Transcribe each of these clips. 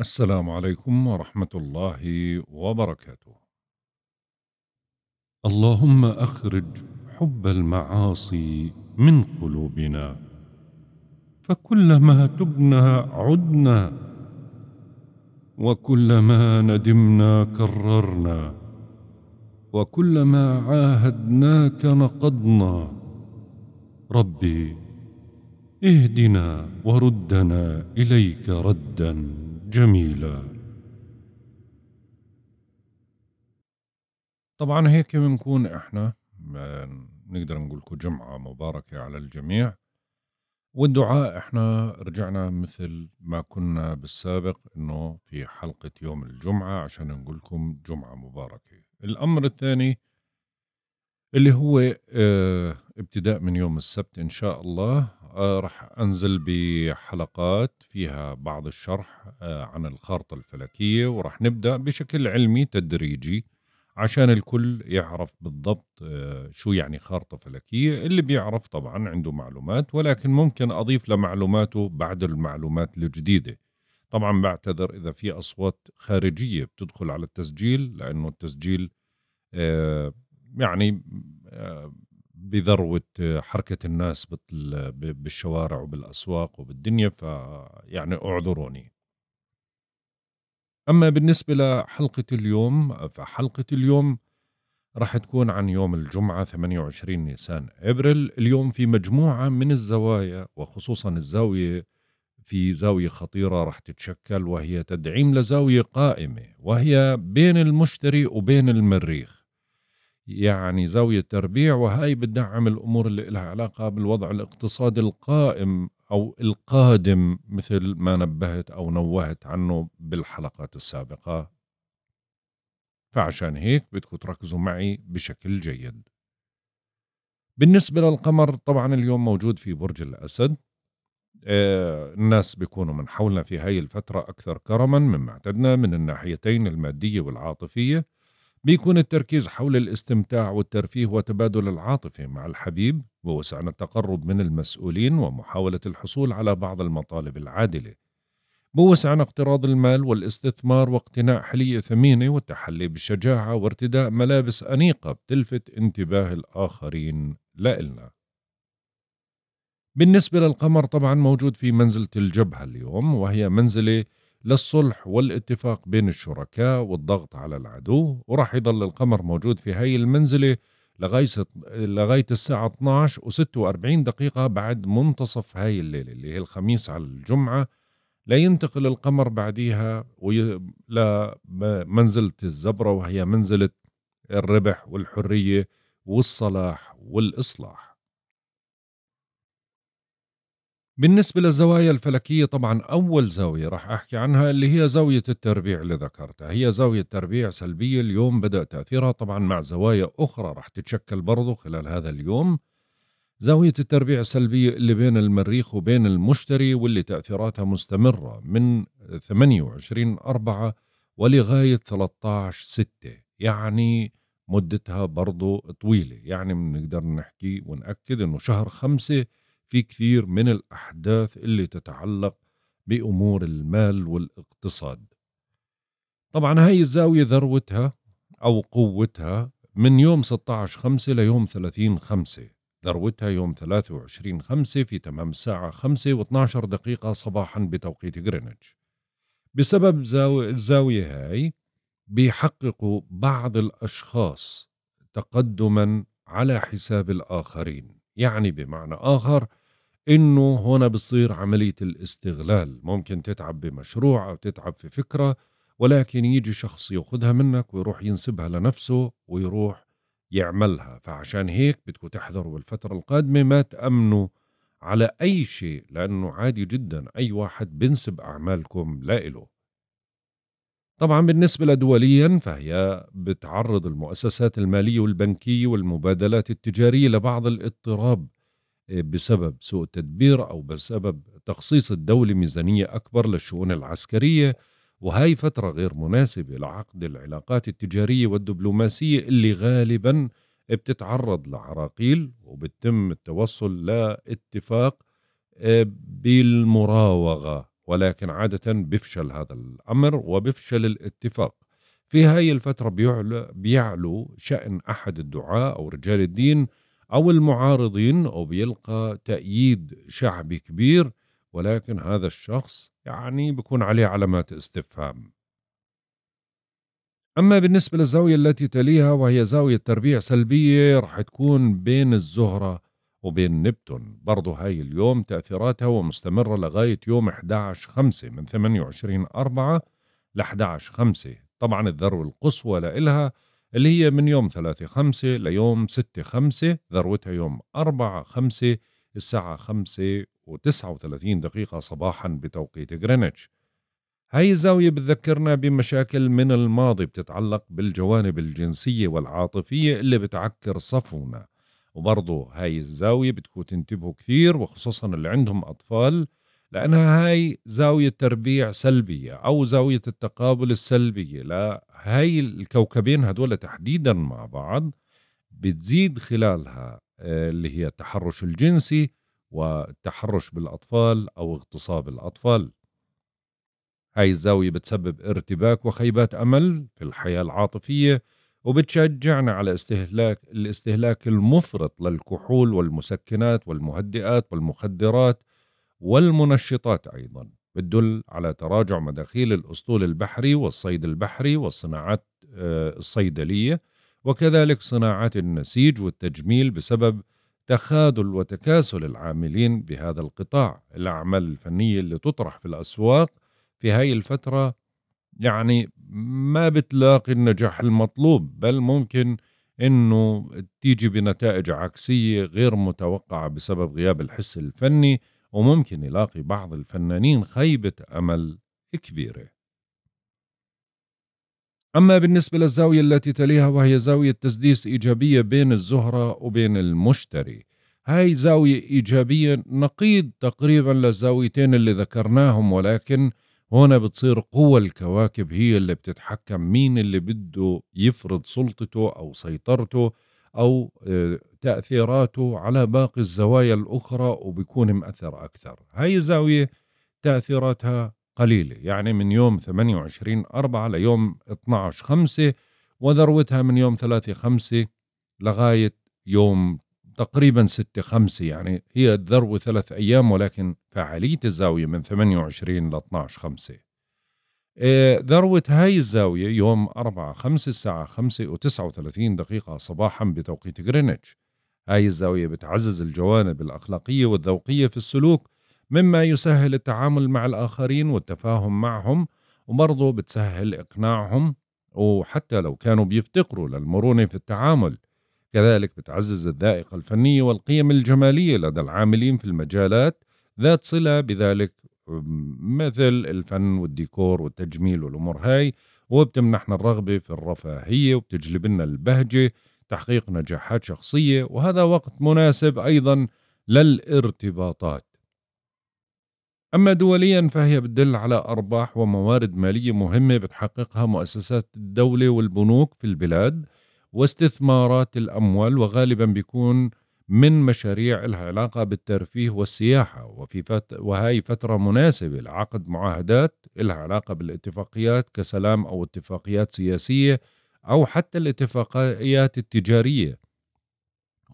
السلام عليكم ورحمة الله وبركاته. اللهم أخرج حب المعاصي من قلوبنا، فكلما تبنا عدنا، وكلما ندمنا كررنا، وكلما عاهدناك نقضنا. ربي اهدنا وردنا إليك ردًا. جميلة طبعا هيك بنكون احنا نقدر نقول لكم جمعة مباركة على الجميع والدعاء احنا رجعنا مثل ما كنا بالسابق انه في حلقة يوم الجمعة عشان نقول لكم جمعة مباركة الامر الثاني اللي هو آه، ابتداء من يوم السبت ان شاء الله آه، راح أنزل بحلقات فيها بعض الشرح آه، عن الخارطة الفلكية وراح نبدأ بشكل علمي تدريجي عشان الكل يعرف بالضبط آه، شو يعني خارطة فلكية اللي بيعرف طبعا عنده معلومات ولكن ممكن أضيف لمعلوماته بعد المعلومات الجديدة طبعا بعتذر إذا في أصوات خارجية بتدخل على التسجيل لأنه التسجيل يعني بذروة حركة الناس بالشوارع وبالأسواق وبالدنيا فيعني اعذروني أما بالنسبة لحلقة اليوم فحلقة اليوم راح تكون عن يوم الجمعة 28 نيسان إبريل اليوم في مجموعة من الزوايا وخصوصا الزاوية في زاوية خطيرة راح تتشكل وهي تدعيم لزاوية قائمة وهي بين المشتري وبين المريخ يعني زاوية تربيع وهاي بتدعم الأمور اللي لها علاقة بالوضع الاقتصادي القائم أو القادم مثل ما نبهت أو نوهت عنه بالحلقات السابقة فعشان هيك بدكم تركزوا معي بشكل جيد بالنسبة للقمر طبعا اليوم موجود في برج الأسد آه الناس بيكونوا من حولنا في هاي الفترة أكثر كرما مما اعتدنا من الناحيتين المادية والعاطفية بيكون التركيز حول الاستمتاع والترفيه وتبادل العاطفة مع الحبيب ووسعنا التقرب من المسؤولين ومحاولة الحصول على بعض المطالب العادلة بوسعنا اقتراض المال والاستثمار واقتناء حلية ثمينة والتحلي بالشجاعة وارتداء ملابس أنيقة بتلفت انتباه الآخرين لإلنا بالنسبة للقمر طبعا موجود في منزلة الجبهة اليوم وهي منزلة للصلح والاتفاق بين الشركاء والضغط على العدو وراح يظل القمر موجود في هاي المنزلة لغاية لغاية الساعة 12 و46 دقيقة بعد منتصف هاي الليلة اللي هي الخميس على الجمعة لا ينتقل القمر بعديها لمنزلة الزبرة وهي منزلة الربح والحرية والصلاح والإصلاح بالنسبة للزوايا الفلكية طبعا أول زاوية راح أحكي عنها اللي هي زاوية التربيع اللي ذكرتها هي زاوية تربيع سلبية اليوم بدأ تأثيرها طبعا مع زوايا أخرى راح تتشكل برضو خلال هذا اليوم زاوية التربيع السلبية اللي بين المريخ وبين المشتري واللي تأثيراتها مستمرة من 28 أربعة ولغاية 13 ستة يعني مدتها برضو طويلة يعني بنقدر نحكي ونأكد أنه شهر خمسة في كثير من الأحداث اللي تتعلق بأمور المال والاقتصاد طبعا هاي الزاوية ذروتها أو قوتها من يوم 16 5 ليوم 30 5 ذروتها يوم 23 5 في تمام الساعة 5 و12 دقيقة صباحا بتوقيت غرينتش بسبب زاوية الزاوية هاي بيحققوا بعض الأشخاص تقدما على حساب الآخرين يعني بمعنى آخر انه هنا بصير عمليه الاستغلال ممكن تتعب بمشروع او تتعب في فكره ولكن يجي شخص ياخذها منك ويروح ينسبها لنفسه ويروح يعملها فعشان هيك بدكم تحذروا بالفتره القادمه ما تامنوا على اي شيء لانه عادي جدا اي واحد بنسب اعمالكم لإله طبعا بالنسبه لدوليا فهي بتعرض المؤسسات الماليه والبنكيه والمبادلات التجاريه لبعض الاضطراب بسبب سوء تدبير أو بسبب تخصيص الدولة ميزانية أكبر للشؤون العسكرية وهي فترة غير مناسبة لعقد العلاقات التجارية والدبلوماسية اللي غالبا بتتعرض لعراقيل وبتم التوصل لاتفاق آه، بالمراوغة ولكن عادة بيفشل هذا الأمر وبيفشل الاتفاق في هاي الفترة بيعلو, بيعلو شأن أحد الدعاة أو رجال الدين أو المعارضين أو بيلقى تأييد شعبي كبير ولكن هذا الشخص يعني بكون عليه علامات استفهام أما بالنسبة للزاوية التي تليها وهي زاوية تربيع سلبية رح تكون بين الزهرة وبين نبتون برضو هاي اليوم تأثيراتها ومستمرة لغاية يوم 11-5 من 28-4 ل 11-5 طبعا الذروة القصوى لإلها اللي هي من يوم 3 5 ليوم 6 5 ذروتها يوم 4 5 الساعة 5 و39 دقيقة صباحا بتوقيت غرينتش هاي الزاوية بتذكرنا بمشاكل من الماضي بتتعلق بالجوانب الجنسية والعاطفية اللي بتعكر صفونا وبرضه هاي الزاوية بدكم تنتبهوا كثير وخصوصا اللي عندهم أطفال لأنها هاي زاوية تربيع سلبية أو زاوية التقابل السلبية لهاي الكوكبين هدول تحديدا مع بعض بتزيد خلالها آه، اللي هي التحرش الجنسي والتحرش بالأطفال أو اغتصاب الأطفال هاي الزاوية بتسبب ارتباك وخيبات أمل في الحياة العاطفية وبتشجعنا على استهلاك الاستهلاك المفرط للكحول والمسكنات والمهدئات والمخدرات والمنشطات أيضا بتدل على تراجع مداخيل الأسطول البحري والصيد البحري والصناعات آه، الصيدلية وكذلك صناعات النسيج والتجميل بسبب تخاذل وتكاسل العاملين بهذا القطاع الأعمال الفنية اللي تطرح في الأسواق في هاي الفترة يعني ما بتلاقي النجاح المطلوب بل ممكن انه تيجي بنتائج عكسيه غير متوقعه بسبب غياب الحس الفني وممكن يلاقي بعض الفنانين خيبة أمل كبيرة أما بالنسبة للزاوية التي تليها وهي زاوية تسديس إيجابية بين الزهرة وبين المشتري هاي زاوية إيجابية نقيض تقريبا للزاويتين اللي ذكرناهم ولكن هنا بتصير قوى الكواكب هي اللي بتتحكم مين اللي بده يفرض سلطته أو سيطرته أو آه، تأثيراته على باقي الزوايا الأخرى وبيكون مأثر أكثر هاي الزاوية تأثيراتها قليلة يعني من يوم 28 4 ليوم 12 5 وذروتها من يوم 3 5 لغاية يوم تقريبا 6 5 يعني هي الذروة ثلاث أيام ولكن فعالية الزاوية من 28 ل 12 5 إيه، ذروة هاي الزاوية يوم 4 5 الساعة 5 و 39 دقيقة صباحا بتوقيت غرينتش هاي الزاوية بتعزز الجوانب الأخلاقية والذوقية في السلوك مما يسهل التعامل مع الآخرين والتفاهم معهم وبرضه بتسهل إقناعهم وحتى لو كانوا بيفتقروا للمرونة في التعامل كذلك بتعزز الذائقة الفنية والقيم الجمالية لدى العاملين في المجالات ذات صلة بذلك مثل الفن والديكور والتجميل والأمور هاي وبتمنحنا الرغبة في الرفاهية وبتجلب لنا البهجة تحقيق نجاحات شخصية وهذا وقت مناسب أيضا للارتباطات أما دوليا فهي بتدل على أرباح وموارد مالية مهمة بتحققها مؤسسات الدولة والبنوك في البلاد واستثمارات الأموال وغالبا بيكون من مشاريع لها علاقة بالترفيه والسياحة وفي فت... وهي فترة مناسبة لعقد معاهدات لها علاقة بالاتفاقيات كسلام أو اتفاقيات سياسية أو حتى الاتفاقيات التجارية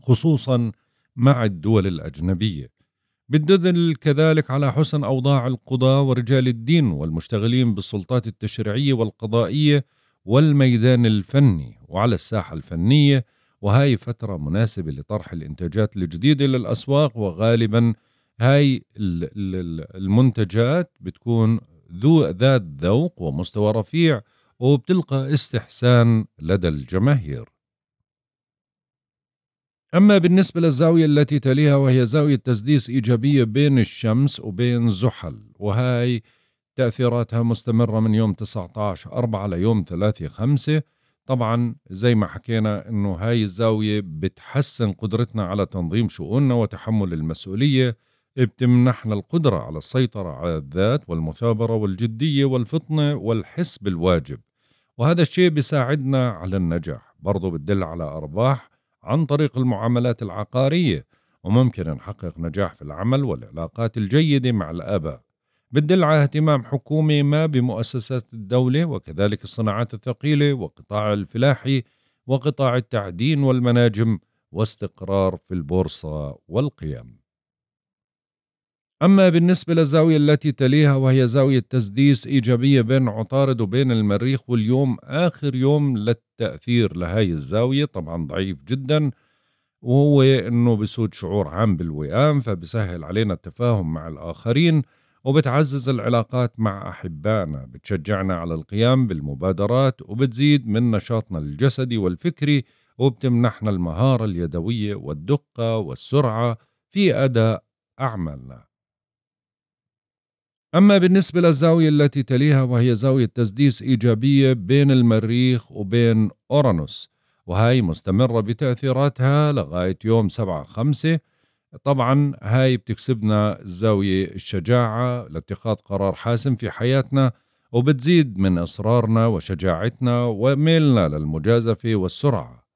خصوصا مع الدول الأجنبية بالدليل كذلك على حسن أوضاع القضاة ورجال الدين والمشتغلين بالسلطات التشريعية والقضائية والميدان الفني وعلى الساحة الفنية وهاي فترة مناسبة لطرح الإنتاجات الجديدة للأسواق وغالبا هاي المنتجات بتكون ذو ذات ذوق ومستوى رفيع وبتلقى استحسان لدى الجماهير أما بالنسبة للزاوية التي تليها وهي زاوية تسديس إيجابية بين الشمس وبين زحل وهاي تأثيراتها مستمرة من يوم 19 4 ليوم 3 5 طبعا زي ما حكينا انه هاي الزاويه بتحسن قدرتنا على تنظيم شؤوننا وتحمل المسؤوليه بتمنحنا القدره على السيطره على الذات والمثابره والجديه والفطنه والحس بالواجب وهذا الشيء بيساعدنا على النجاح برضه بتدل على ارباح عن طريق المعاملات العقاريه وممكن نحقق نجاح في العمل والعلاقات الجيده مع الاباء بتدل على اهتمام حكومي ما بمؤسسات الدولة وكذلك الصناعات الثقيلة وقطاع الفلاحي وقطاع التعدين والمناجم واستقرار في البورصة والقيم أما بالنسبة للزاوية التي تليها وهي زاوية تسديس إيجابية بين عطارد وبين المريخ واليوم آخر يوم للتأثير لهاي الزاوية طبعا ضعيف جدا وهو أنه بسود شعور عام بالوئام فبسهل علينا التفاهم مع الآخرين وبتعزز العلاقات مع أحبائنا بتشجعنا على القيام بالمبادرات وبتزيد من نشاطنا الجسدي والفكري وبتمنحنا المهارة اليدوية والدقة والسرعة في أداء أعمالنا أما بالنسبة للزاوية التي تليها وهي زاوية تسديس إيجابية بين المريخ وبين أورانوس وهي مستمرة بتأثيراتها لغاية يوم 7 5 طبعا هاي بتكسبنا الزاوية الشجاعة لاتخاذ قرار حاسم في حياتنا وبتزيد من إصرارنا وشجاعتنا وميلنا للمجازفة والسرعة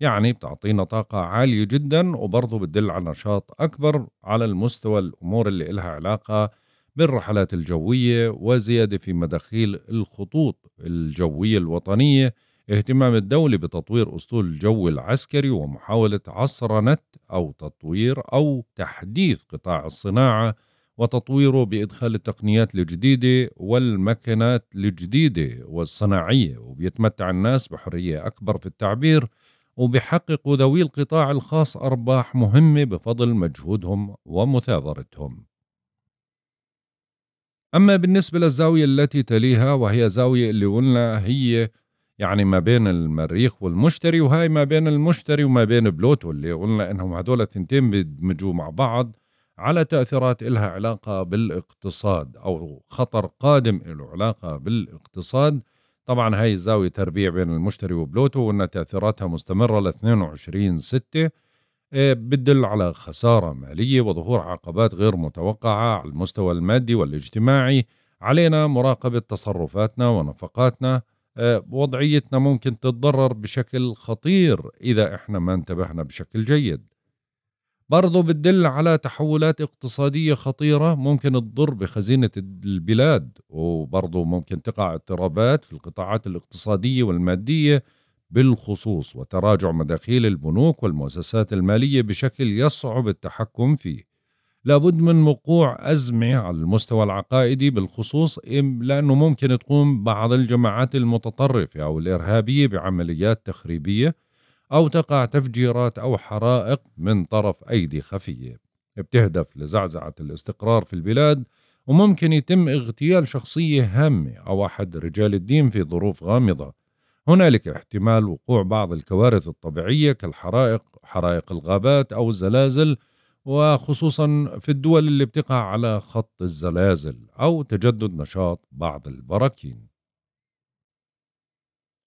يعني بتعطينا طاقة عالية جدا وبرضه بتدل على نشاط أكبر على المستوى الأمور اللي إلها علاقة بالرحلات الجوية وزيادة في مداخيل الخطوط الجوية الوطنية اهتمام الدولة بتطوير أسطول الجو العسكري ومحاولة عصرنة أو تطوير أو تحديث قطاع الصناعة وتطويره بإدخال التقنيات الجديدة والمكنات الجديدة والصناعية وبيتمتع الناس بحرية أكبر في التعبير وبحقق ذوي القطاع الخاص أرباح مهمة بفضل مجهودهم ومثابرتهم أما بالنسبة للزاوية التي تليها وهي زاوية اللي قلنا هي يعني ما بين المريخ والمشتري وهاي ما بين المشتري وما بين بلوتو اللي قلنا انهم هذول الثنتين بيدمجوا مع بعض على تأثيرات إلها علاقة بالاقتصاد أو خطر قادم له علاقة بالاقتصاد طبعا هاي زاوية تربيع بين المشتري وبلوتو وأن تأثيراتها مستمرة ل 22 6 بتدل على خسارة مالية وظهور عقبات غير متوقعة على المستوى المادي والاجتماعي علينا مراقبة تصرفاتنا ونفقاتنا آه، وضعيتنا ممكن تتضرر بشكل خطير إذا إحنا ما انتبهنا بشكل جيد برضو بتدل على تحولات اقتصادية خطيرة ممكن تضر بخزينة البلاد وبرضو ممكن تقع اضطرابات في القطاعات الاقتصادية والمادية بالخصوص وتراجع مداخيل البنوك والمؤسسات المالية بشكل يصعب التحكم فيه لابد من وقوع أزمة على المستوى العقائدي بالخصوص لأنه ممكن تقوم بعض الجماعات المتطرفة أو الإرهابية بعمليات تخريبية أو تقع تفجيرات أو حرائق من طرف أيدي خفية بتهدف لزعزعة الاستقرار في البلاد وممكن يتم اغتيال شخصية هامة أو أحد رجال الدين في ظروف غامضة هنالك احتمال وقوع بعض الكوارث الطبيعية كالحرائق حرائق الغابات أو الزلازل وخصوصا في الدول اللي بتقع على خط الزلازل أو تجدد نشاط بعض البراكين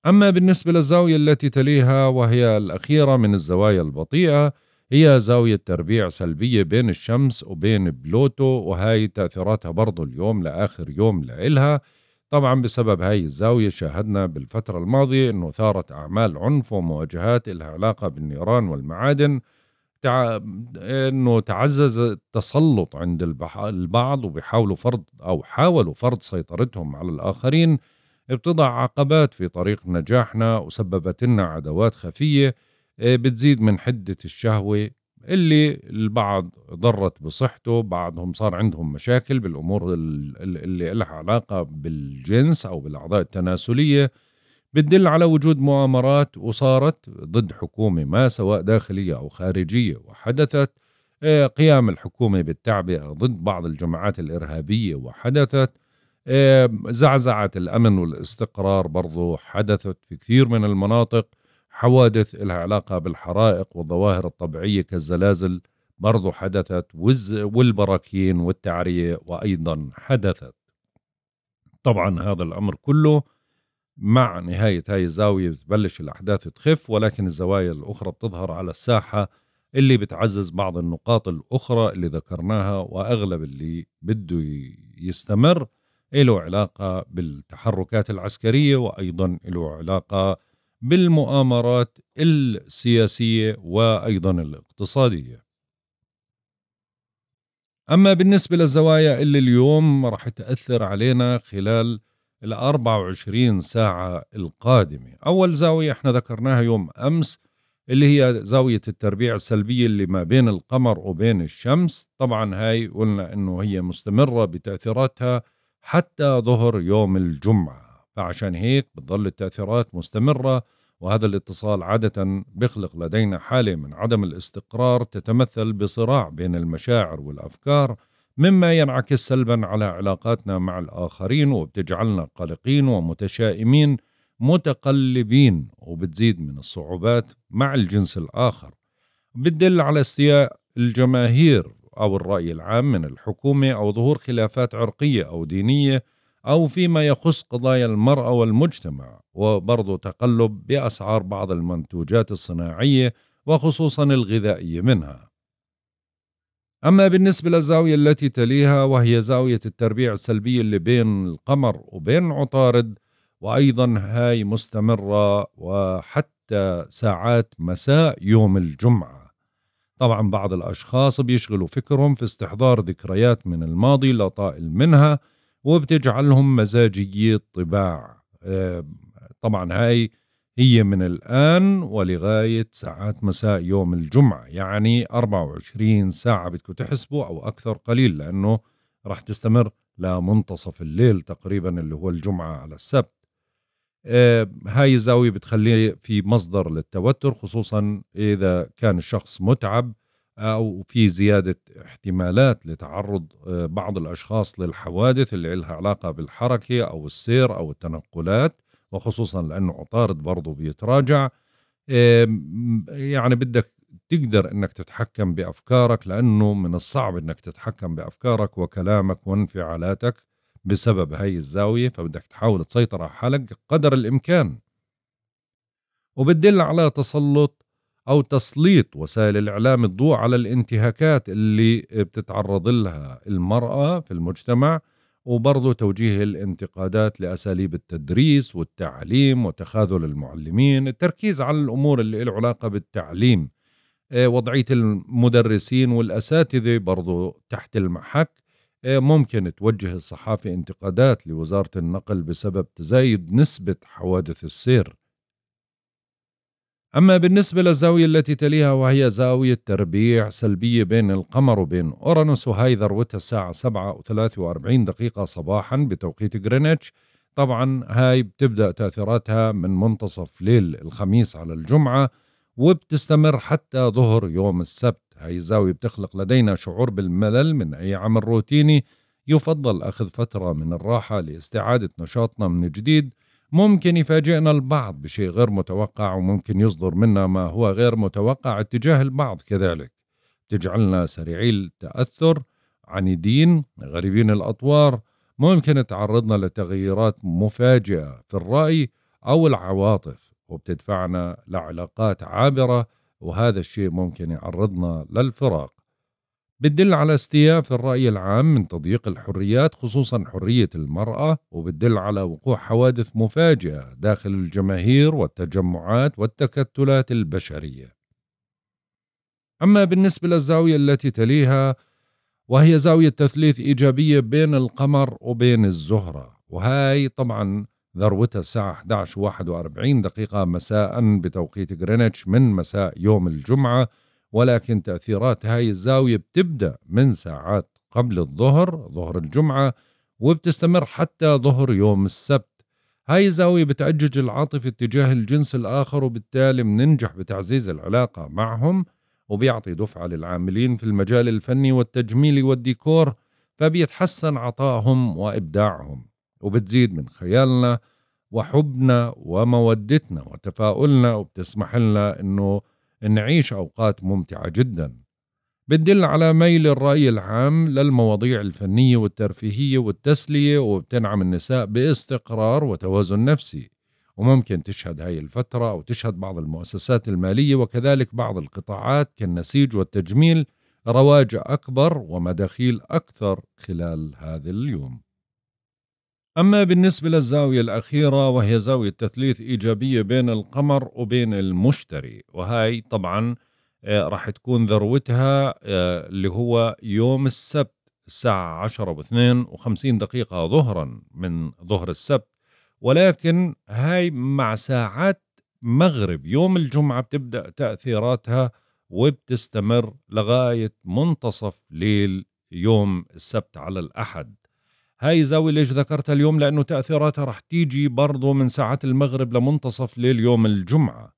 أما بالنسبة للزاوية التي تليها وهي الأخيرة من الزوايا البطيئة هي زاوية تربيع سلبية بين الشمس وبين بلوتو وهاي تأثيراتها برضو اليوم لآخر يوم لإلها طبعا بسبب هاي الزاوية شاهدنا بالفترة الماضية أنه ثارت أعمال عنف ومواجهات إلها علاقة بالنيران والمعادن تع... انه تعزز التسلط عند البح... البعض وبيحاولوا فرض او حاولوا فرض سيطرتهم على الاخرين بتضع عقبات في طريق نجاحنا وسببت لنا عداوات خفيه آه، بتزيد من حده الشهوه اللي البعض ضرت بصحته بعضهم صار عندهم مشاكل بالامور اللي لها علاقه بالجنس او بالاعضاء التناسليه بتدل على وجود مؤامرات وصارت ضد حكومة ما سواء داخلية أو خارجية وحدثت آه، قيام الحكومة بالتعبئة ضد بعض الجماعات الإرهابية وحدثت آه، زعزعة الأمن والاستقرار برضو حدثت في كثير من المناطق حوادث لها علاقة بالحرائق والظواهر الطبيعية كالزلازل برضو حدثت والبراكين والتعرية وأيضا حدثت طبعا هذا الأمر كله مع نهاية هاي الزاوية بتبلش الأحداث تخف ولكن الزوايا الأخرى بتظهر على الساحة اللي بتعزز بعض النقاط الأخرى اللي ذكرناها وأغلب اللي بده يستمر له علاقة بالتحركات العسكرية وأيضا له علاقة بالمؤامرات السياسية وأيضا الاقتصادية أما بالنسبة للزوايا اللي اليوم رح تأثر علينا خلال ال 24 ساعة القادمة أول زاوية احنا ذكرناها يوم أمس اللي هي زاوية التربيع السلبية اللي ما بين القمر وبين الشمس طبعا هاي قلنا أنه هي مستمرة بتأثيراتها حتى ظهر يوم الجمعة فعشان هيك بتظل التأثيرات مستمرة وهذا الاتصال عادة بيخلق لدينا حالة من عدم الاستقرار تتمثل بصراع بين المشاعر والأفكار مما ينعكس سلبا على علاقاتنا مع الآخرين وبتجعلنا قلقين ومتشائمين متقلبين وبتزيد من الصعوبات مع الجنس الآخر بتدل على استياء الجماهير أو الرأي العام من الحكومة أو ظهور خلافات عرقية أو دينية أو فيما يخص قضايا المرأة والمجتمع وبرضه تقلب بأسعار بعض المنتوجات الصناعية وخصوصا الغذائية منها أما بالنسبة للزاوية التي تليها وهي زاوية التربيع السلبي اللي بين القمر وبين عطارد وأيضا هاي مستمرة وحتى ساعات مساء يوم الجمعة طبعا بعض الأشخاص بيشغلوا فكرهم في استحضار ذكريات من الماضي لا طائل منها وبتجعلهم مزاجيي الطباع آه، طبعا هاي هي من الآن ولغاية ساعات مساء يوم الجمعة يعني 24 ساعة بدكم تحسبوا أو أكثر قليل لأنه راح تستمر لمنتصف الليل تقريبا اللي هو الجمعة على السبت آه، هاي الزاوية بتخلي في مصدر للتوتر خصوصا إذا كان الشخص متعب أو في زيادة احتمالات لتعرض آه، بعض الأشخاص للحوادث اللي لها علاقة بالحركة أو السير أو التنقلات وخصوصا لانه عطارد برضه بيتراجع إيه، يعني بدك تقدر انك تتحكم بافكارك لانه من الصعب انك تتحكم بافكارك وكلامك وانفعالاتك بسبب هاي الزاويه فبدك تحاول تسيطر على حالك قدر الامكان وبتدل على تسلط او تسليط وسائل الاعلام الضوء على الانتهاكات اللي بتتعرض لها المراه في المجتمع وبرضه توجيه الانتقادات لأساليب التدريس والتعليم وتخاذل المعلمين التركيز على الأمور اللي له علاقة بالتعليم آه، وضعية المدرسين والأساتذة برضو تحت المحك آه، ممكن توجه الصحافة انتقادات لوزارة النقل بسبب تزايد نسبة حوادث السير أما بالنسبة للزاوية التي تليها وهي زاوية تربيع سلبية بين القمر وبين أورانوس وهي ذروتها الساعة 7 و43 دقيقة صباحا بتوقيت غرينتش طبعا هاي بتبدأ تأثيراتها من منتصف ليل الخميس على الجمعة وبتستمر حتى ظهر يوم السبت هاي الزاوية بتخلق لدينا شعور بالملل من أي عمل روتيني يفضل أخذ فترة من الراحة لاستعادة نشاطنا من جديد ممكن يفاجئنا البعض بشيء غير متوقع وممكن يصدر منا ما هو غير متوقع اتجاه البعض كذلك تجعلنا سريعي التأثر عنيدين غريبين الأطوار ممكن تعرضنا لتغييرات مفاجئة في الرأي أو العواطف وبتدفعنا لعلاقات عابرة وهذا الشيء ممكن يعرضنا للفراق بتدل على استياف الرأي العام من تضييق الحريات خصوصا حرية المرأة وبتدل على وقوع حوادث مفاجئة داخل الجماهير والتجمعات والتكتلات البشرية أما بالنسبة للزاوية التي تليها وهي زاوية تثليث إيجابية بين القمر وبين الزهرة وهاي طبعا ذروتها الساعة 11 41 دقيقة مساء بتوقيت غرينتش من مساء يوم الجمعة ولكن تأثيرات هاي الزاوية بتبدأ من ساعات قبل الظهر ظهر الجمعة وبتستمر حتى ظهر يوم السبت هاي الزاوية بتأجج العاطفة اتجاه الجنس الآخر وبالتالي بننجح بتعزيز العلاقة معهم وبيعطي دفعة للعاملين في المجال الفني والتجميلي والديكور فبيتحسن عطائهم وإبداعهم وبتزيد من خيالنا وحبنا ومودتنا وتفاؤلنا وبتسمح لنا انه نعيش أوقات ممتعة جدا بتدل على ميل الرأي العام للمواضيع الفنية والترفيهية والتسلية وبتنعم النساء باستقرار وتوازن نفسي وممكن تشهد هاي الفترة أو تشهد بعض المؤسسات المالية وكذلك بعض القطاعات كالنسيج والتجميل رواج أكبر ومداخيل أكثر خلال هذا اليوم أما بالنسبة للزاوية الأخيرة وهي زاوية تثليث إيجابية بين القمر وبين المشتري وهي طبعا آه، راح تكون ذروتها آه، اللي هو يوم السبت الساعة 10 و وخمسين دقيقة ظهرا من ظهر السبت ولكن هاي مع ساعات مغرب يوم الجمعة بتبدأ تأثيراتها وبتستمر لغاية منتصف ليل يوم السبت على الأحد هاي الزاوية ليش ذكرتها اليوم لأنه تأثيراتها رح تيجي برضو من ساعات المغرب لمنتصف ليل يوم الجمعة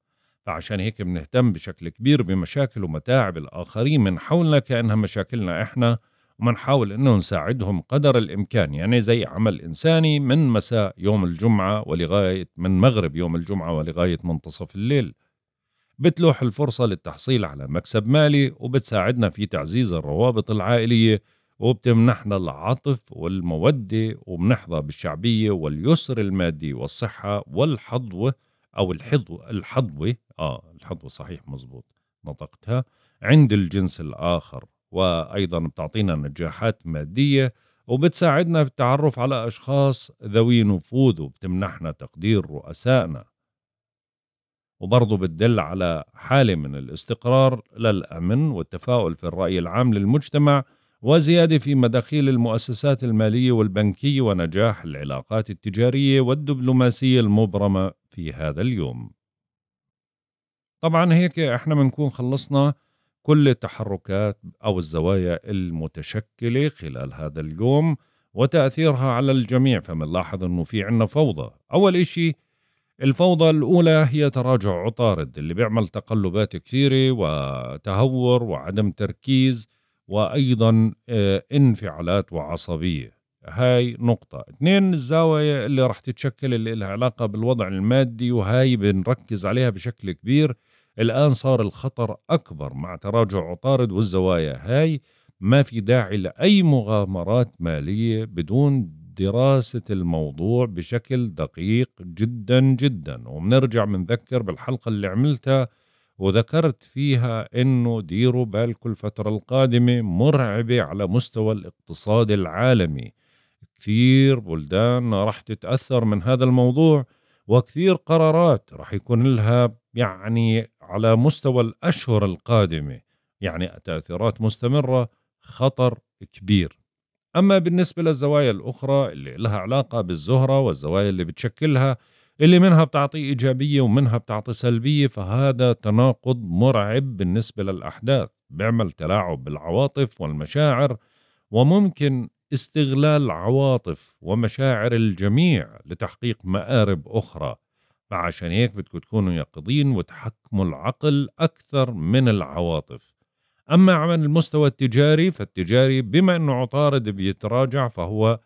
فعشان هيك بنهتم بشكل كبير بمشاكل ومتاعب الآخرين من حولنا كأنها مشاكلنا إحنا ومنحاول أنه نساعدهم قدر الإمكان يعني زي عمل إنساني من مساء يوم الجمعة ولغاية من مغرب يوم الجمعة ولغاية منتصف الليل بتلوح الفرصة للتحصيل على مكسب مالي وبتساعدنا في تعزيز الروابط العائلية وبتمنحنا العطف والمودة وبنحظى بالشعبية واليسر المادي والصحة والحظوة أو الحظوة الحظوة آه الحظوة صحيح مزبوط نطقتها عند الجنس الآخر وأيضا بتعطينا نجاحات مادية وبتساعدنا في التعرف على أشخاص ذوي نفوذ وبتمنحنا تقدير رؤسائنا وبرضه بتدل على حالة من الاستقرار للأمن والتفاؤل في الرأي العام للمجتمع وزيادة في مداخيل المؤسسات المالية والبنكية ونجاح العلاقات التجارية والدبلوماسية المبرمة في هذا اليوم طبعا هيك احنا بنكون خلصنا كل التحركات أو الزوايا المتشكلة خلال هذا اليوم وتأثيرها على الجميع فمنلاحظ أنه في عنا فوضى أول إشي الفوضى الأولى هي تراجع عطارد اللي بيعمل تقلبات كثيرة وتهور وعدم تركيز وأيضا آه، انفعالات وعصبية هاي نقطة اثنين الزاوية اللي راح تتشكل اللي لها علاقة بالوضع المادي وهاي بنركز عليها بشكل كبير الآن صار الخطر أكبر مع تراجع عطارد والزوايا هاي ما في داعي لأي مغامرات مالية بدون دراسة الموضوع بشكل دقيق جدا جدا وبنرجع بنذكر بالحلقة اللي عملتها وذكرت فيها أنه ديروا بالكم الفترة القادمة مرعبة على مستوى الاقتصاد العالمي كثير بلدان راح تتأثر من هذا الموضوع وكثير قرارات راح يكون لها يعني على مستوى الأشهر القادمة يعني تأثيرات مستمرة خطر كبير أما بالنسبة للزوايا الأخرى اللي لها علاقة بالزهرة والزوايا اللي بتشكلها اللي منها بتعطي إيجابية ومنها بتعطي سلبية فهذا تناقض مرعب بالنسبة للأحداث بيعمل تلاعب بالعواطف والمشاعر وممكن استغلال عواطف ومشاعر الجميع لتحقيق مآرب أخرى فعشان هيك بدكم تكونوا يقظين وتحكموا العقل أكثر من العواطف أما عن المستوى التجاري فالتجاري بما أنه عطارد بيتراجع فهو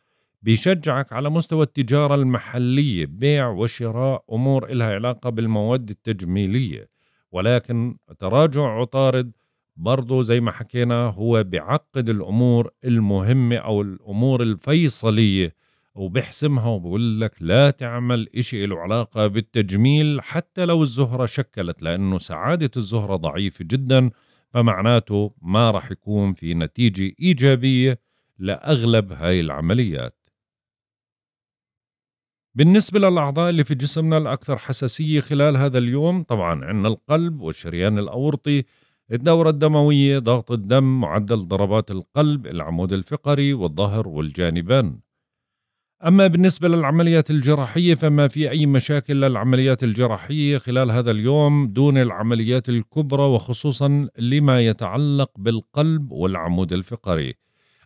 بيشجعك على مستوى التجارة المحلية بيع وشراء أمور إلها علاقة بالمواد التجميلية ولكن تراجع عطارد برضه زي ما حكينا هو بيعقد الأمور المهمة أو الأمور الفيصلية وبحسمها وبقول لك لا تعمل إشي له علاقة بالتجميل حتى لو الزهرة شكلت لأنه سعادة الزهرة ضعيفة جدا فمعناته ما رح يكون في نتيجة إيجابية لأغلب هاي العمليات بالنسبة للأعضاء اللي في جسمنا الأكثر حساسية خلال هذا اليوم طبعا عندنا القلب والشريان الأورطي الدورة الدموية ضغط الدم معدل ضربات القلب العمود الفقري والظهر والجانبان أما بالنسبة للعمليات الجراحية فما في أي مشاكل للعمليات الجراحية خلال هذا اليوم دون العمليات الكبرى وخصوصا لما يتعلق بالقلب والعمود الفقري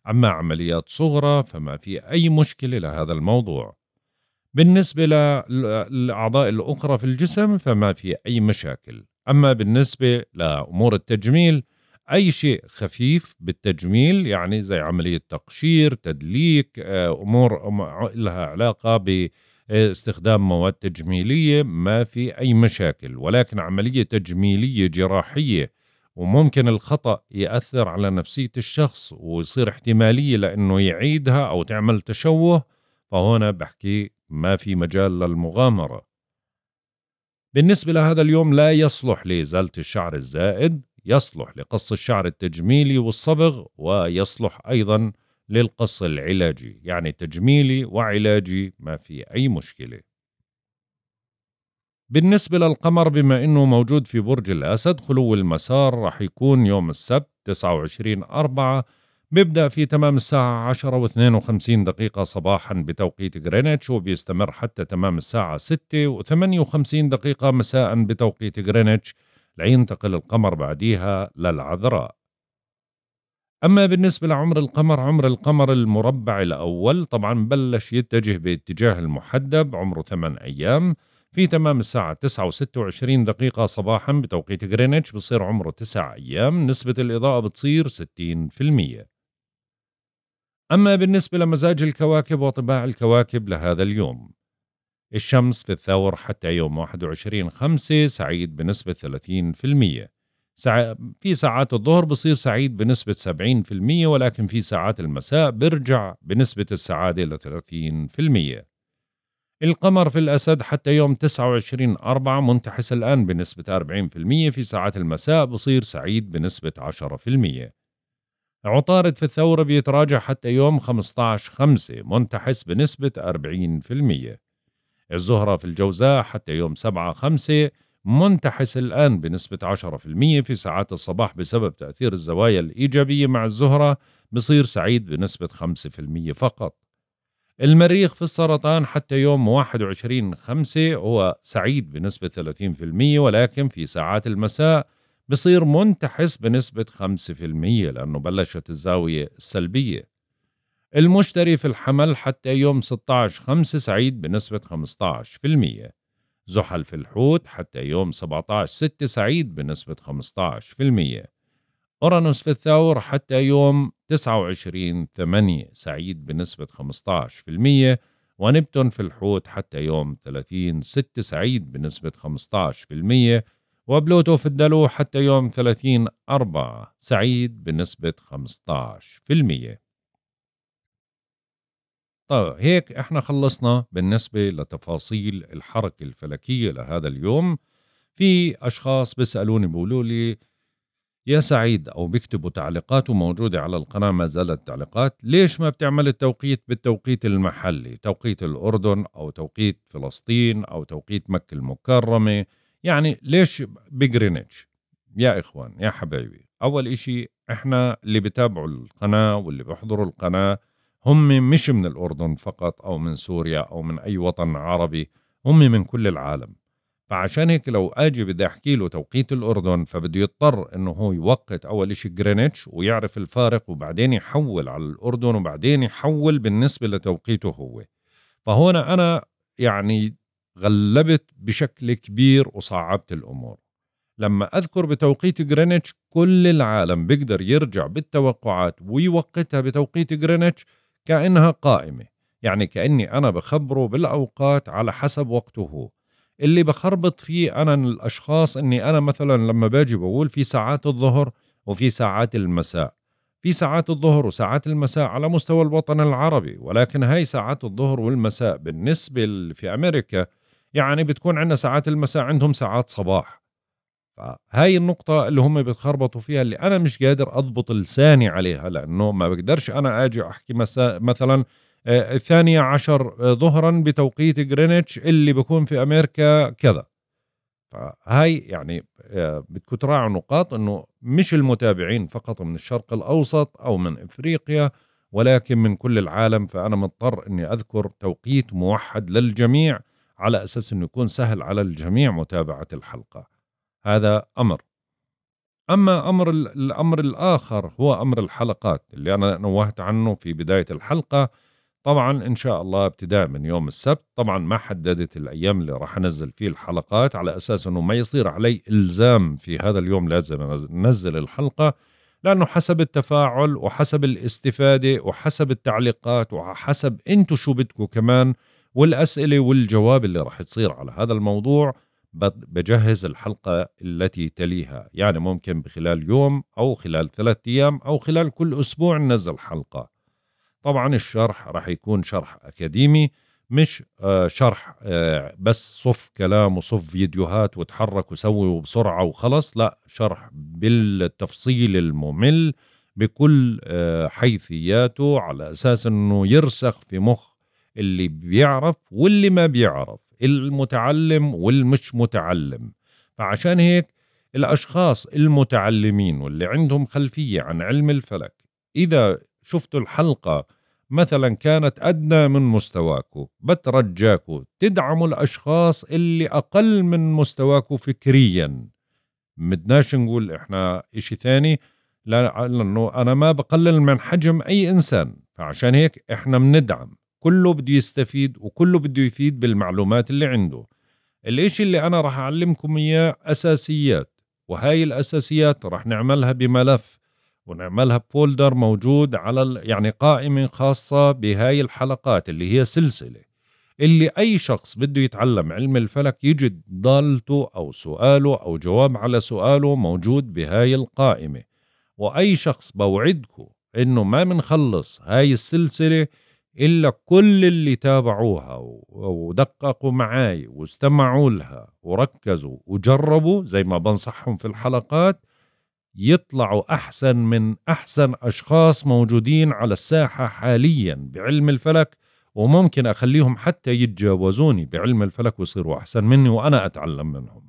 أما عمليات صغرى فما في أي مشكلة لهذا الموضوع بالنسبة للأعضاء الأخرى في الجسم فما في أي مشاكل أما بالنسبة لأمور التجميل أي شيء خفيف بالتجميل يعني زي عملية تقشير تدليك آه، أمور لها علاقة باستخدام مواد تجميلية ما في أي مشاكل ولكن عملية تجميلية جراحية وممكن الخطأ يأثر على نفسية الشخص ويصير احتمالية لأنه يعيدها أو تعمل تشوه فهنا بحكي ما في مجال للمغامرة بالنسبة لهذا اليوم لا يصلح لإزالة الشعر الزائد يصلح لقص الشعر التجميلي والصبغ ويصلح أيضا للقص العلاجي يعني تجميلي وعلاجي ما في أي مشكلة بالنسبة للقمر بما أنه موجود في برج الأسد خلو المسار رح يكون يوم السبت 29 أربعة بيبدأ في تمام الساعة 10 و 52 دقيقة صباحا بتوقيت غرينتش وبيستمر حتى تمام الساعة 6 و 58 دقيقة مساء بتوقيت غرينتش لينتقل القمر بعديها للعذراء أما بالنسبة لعمر القمر عمر القمر المربع الأول طبعا بلش يتجه باتجاه المحدب عمره 8 أيام في تمام الساعة 9 و26 دقيقة صباحا بتوقيت غرينتش بصير عمره 9 أيام نسبة الإضاءة بتصير 60% أما بالنسبة لمزاج الكواكب وطباع الكواكب لهذا اليوم الشمس في الثور حتى يوم 21 خمسة سعيد بنسبة 30% سع... في ساعات الظهر بصير سعيد بنسبة 70% ولكن في ساعات المساء برجع بنسبة السعادة ل 30% القمر في الأسد حتى يوم 29 أربعة منتحس الآن بنسبة 40% في ساعات المساء بصير سعيد بنسبة 10% عطارد في الثورة بيتراجع حتى يوم 15 خمسة منتحس بنسبة 40% الزهرة في الجوزاء حتى يوم 7 خمسة منتحس الآن بنسبة 10% في ساعات الصباح بسبب تأثير الزوايا الإيجابية مع الزهرة بصير سعيد بنسبة 5% فقط المريخ في السرطان حتى يوم 21 خمسة هو سعيد بنسبة 30% ولكن في ساعات المساء بصير منتحس بنسبة 5% لأنه بلشت الزاوية السلبية المشتري في الحمل حتى يوم 16 5 سعيد بنسبة 15% زحل في الحوت حتى يوم 17 6 سعيد بنسبة 15% أورانوس في الثور حتى يوم 29 8 سعيد بنسبة 15% ونبتون في الحوت حتى يوم 30 6 سعيد بنسبة 15% وبلوتو في الدلو حتى يوم 30 أربعة سعيد بنسبة 15% طيب هيك احنا خلصنا بالنسبة لتفاصيل الحركة الفلكية لهذا اليوم في أشخاص بيسألوني بيقولوا لي يا سعيد أو بيكتبوا تعليقات وموجودة على القناة ما زالت تعليقات ليش ما بتعمل التوقيت بالتوقيت المحلي توقيت الأردن أو توقيت فلسطين أو توقيت مكة المكرمة يعني ليش بجرينتش يا إخوان يا حبايبي أول إشي إحنا اللي بتابعوا القناة واللي بيحضروا القناة هم مش من الأردن فقط أو من سوريا أو من أي وطن عربي هم من كل العالم فعشان هيك لو اجي بدي احكي له توقيت الاردن فبده يضطر انه هو يوقت اول شيء جرينتش ويعرف الفارق وبعدين يحول على الاردن وبعدين يحول بالنسبه لتوقيته هو فهون انا يعني غلبت بشكل كبير وصعبت الأمور لما أذكر بتوقيت غرينتش كل العالم بيقدر يرجع بالتوقعات ويوقتها بتوقيت غرينتش كأنها قائمة يعني كأني أنا بخبره بالأوقات على حسب وقته هو اللي بخربط فيه أنا الأشخاص أني أنا مثلا لما باجي بقول في ساعات الظهر وفي ساعات المساء في ساعات الظهر وساعات المساء على مستوى الوطن العربي ولكن هاي ساعات الظهر والمساء بالنسبة في أمريكا يعني بتكون عندنا ساعات المساء عندهم ساعات صباح فهاي النقطة اللي هم بيتخربطوا فيها اللي أنا مش قادر أضبط لساني عليها لأنه ما بقدرش أنا أجي أحكي مساء مثلا آه، الثانية عشر آه، ظهرا بتوقيت جرينتش اللي بكون في أمريكا كذا فهاي يعني آه، بدكم تراعوا نقاط انه مش المتابعين فقط من الشرق الاوسط او من افريقيا ولكن من كل العالم فانا مضطر اني اذكر توقيت موحد للجميع على أساس أنه يكون سهل على الجميع متابعة الحلقة هذا أمر أما أمر الأمر الآخر هو أمر الحلقات اللي أنا نوهت عنه في بداية الحلقة طبعا إن شاء الله ابتداء من يوم السبت طبعا ما حددت الأيام اللي راح أنزل فيه الحلقات على أساس أنه ما يصير علي إلزام في هذا اليوم لازم أنزل الحلقة لأنه حسب التفاعل وحسب الاستفادة وحسب التعليقات وحسب أنتو شو بدكم كمان والاسئله والجواب اللي راح تصير على هذا الموضوع بجهز الحلقه التي تليها، يعني ممكن بخلال يوم او خلال ثلاث ايام او خلال كل اسبوع ننزل حلقه. طبعا الشرح راح يكون شرح اكاديمي مش آه، شرح آه، بس صف كلام وصف فيديوهات وتحرك وسوي وبسرعة وخلص لا شرح بالتفصيل الممل بكل آه، حيثياته على أساس أنه يرسخ في مخ اللي بيعرف واللي ما بيعرف المتعلم والمش متعلم فعشان هيك الأشخاص المتعلمين واللي عندهم خلفية عن علم الفلك إذا شفتوا الحلقة مثلا كانت أدنى من مستواكم بترجاكم تدعموا الأشخاص اللي أقل من مستواكم فكريا بدناش نقول إحنا إشي ثاني لأنه أنا ما بقلل من حجم أي إنسان فعشان هيك إحنا بندعم كله بده يستفيد وكله بده يفيد بالمعلومات اللي عنده الإشي اللي أنا رح أعلمكم إياه أساسيات وهاي الأساسيات رح نعملها بملف ونعملها بفولدر موجود على يعني قائمة خاصة بهاي الحلقات اللي هي سلسلة اللي أي شخص بده يتعلم علم الفلك يجد ضالته أو سؤاله أو جواب على سؤاله موجود بهاي القائمة وأي شخص بوعدكم إنه ما منخلص هاي السلسلة إلا كل اللي تابعوها ودققوا معاي واستمعوا لها وركزوا وجربوا زي ما بنصحهم في الحلقات يطلعوا أحسن من أحسن أشخاص موجودين على الساحة حاليا بعلم الفلك وممكن أخليهم حتى يتجاوزوني بعلم الفلك ويصيروا أحسن مني وأنا أتعلم منهم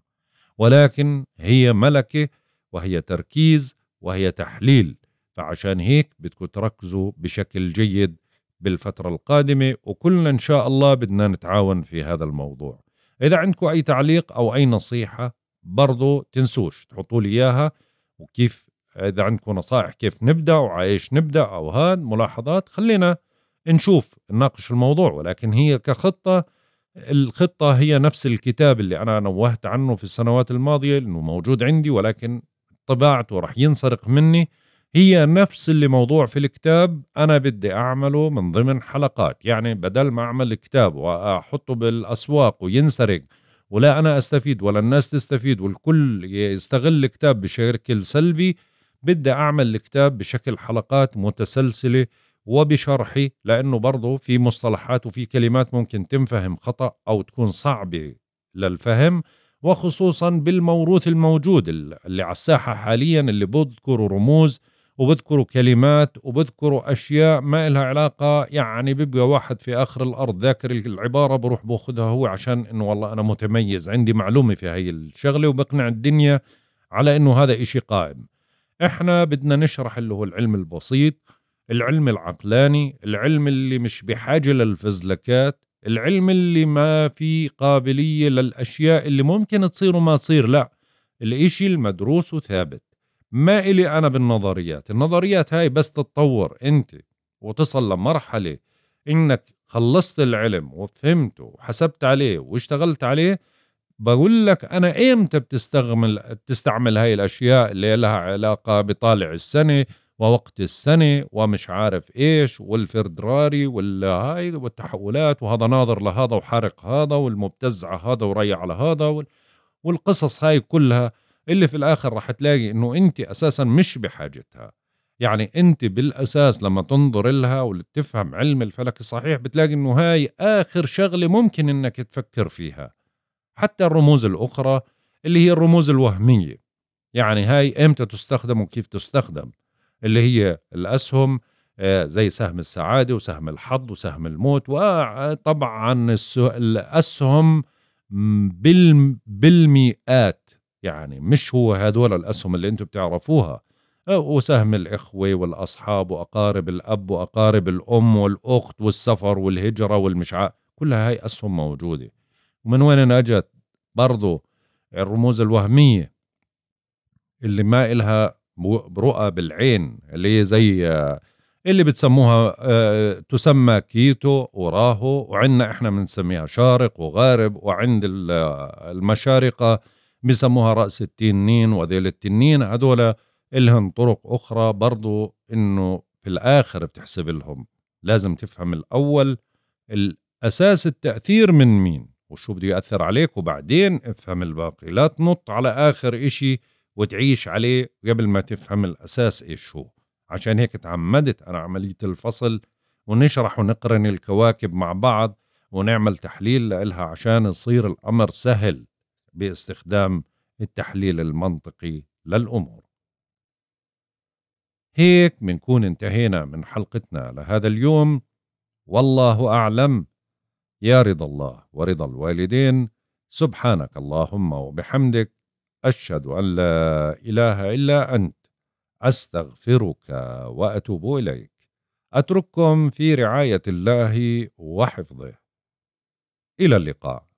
ولكن هي ملكة وهي تركيز وهي تحليل فعشان هيك بدكم تركزوا بشكل جيد بالفترة القادمة وكلنا إن شاء الله بدنا نتعاون في هذا الموضوع إذا عندكم أي تعليق أو أي نصيحة برضو تنسوش تحطوا لي إياها وكيف إذا عندكم نصائح كيف نبدأ وعايش نبدأ أو هاد ملاحظات خلينا نشوف نناقش الموضوع ولكن هي كخطة الخطة هي نفس الكتاب اللي أنا نوهت عنه في السنوات الماضية إنه موجود عندي ولكن طباعته رح ينسرق مني هي نفس اللي موضوع في الكتاب أنا بدي أعمله من ضمن حلقات يعني بدل ما أعمل كتاب وأحطه بالأسواق وينسرق ولا أنا أستفيد ولا الناس تستفيد والكل يستغل الكتاب بشكل سلبي بدي أعمل الكتاب بشكل حلقات متسلسلة وبشرحي لأنه برضه في مصطلحات وفي كلمات ممكن تنفهم خطأ أو تكون صعبة للفهم وخصوصا بالموروث الموجود اللي على الساحة حاليا اللي بذكر رموز وبذكروا كلمات وبذكروا أشياء ما إلها علاقة يعني بيبقى واحد في آخر الأرض ذاكر العبارة بروح بأخذها هو عشان إنه والله أنا متميز عندي معلومة في هاي الشغلة وبقنع الدنيا على إنه هذا إشي قائم إحنا بدنا نشرح اللي هو العلم البسيط العلم العقلاني العلم اللي مش بحاجة للفزلكات العلم اللي ما في قابلية للأشياء اللي ممكن تصير وما تصير لا الإشي المدروس وثابت ما إلي أنا بالنظريات النظريات هاي بس تتطور أنت وتصل لمرحلة إنك خلصت العلم وفهمته وحسبت عليه واشتغلت عليه بقول لك أنا إمتى بتستعمل بتستعمل هاي الأشياء اللي لها علاقة بطالع السنة ووقت السنة ومش عارف إيش والفردراري والهاي والتحولات وهذا ناظر لهذا وحارق هذا والمبتزع هذا وريع على هذا والقصص هاي كلها اللي في الاخر رح تلاقي انه انت اساسا مش بحاجتها يعني انت بالاساس لما تنظر لها وتفهم علم الفلك الصحيح بتلاقي انه هاي اخر شغله ممكن انك تفكر فيها حتى الرموز الاخرى اللي هي الرموز الوهميه يعني هاي امتى تستخدم وكيف تستخدم اللي هي الاسهم آه، زي سهم السعاده وسهم الحظ وسهم الموت وطبعا الاسهم بالمئات يعني مش هو هذول الأسهم اللي أنتم بتعرفوها أه، وسهم الإخوة والأصحاب وأقارب الأب وأقارب الأم والأخت والسفر والهجرة والمشعاء كلها هاي أسهم موجودة ومن وين أجت برضو الرموز الوهمية اللي ما إلها رؤى بالعين اللي زي آه، اللي بتسموها آه، تسمى كيتو وراهو وعندنا احنا بنسميها شارق وغارب وعند المشارقه بسموها رأس التنين وذيل التنين هذول إلهم طرق أخرى برضو إنه في الآخر بتحسب لهم لازم تفهم الأول الأساس التأثير من مين وشو بده يأثر عليك وبعدين افهم الباقي لا تنط على آخر إشي وتعيش عليه قبل ما تفهم الأساس إيش هو عشان هيك تعمدت أنا عملية الفصل ونشرح ونقرن الكواكب مع بعض ونعمل تحليل لإلها عشان يصير الأمر سهل باستخدام التحليل المنطقي للأمور هيك منكون انتهينا من حلقتنا لهذا اليوم والله أعلم يا رضا الله ورضا الوالدين سبحانك اللهم وبحمدك أشهد أن لا إله إلا أنت أستغفرك وأتوب إليك أترككم في رعاية الله وحفظه إلى اللقاء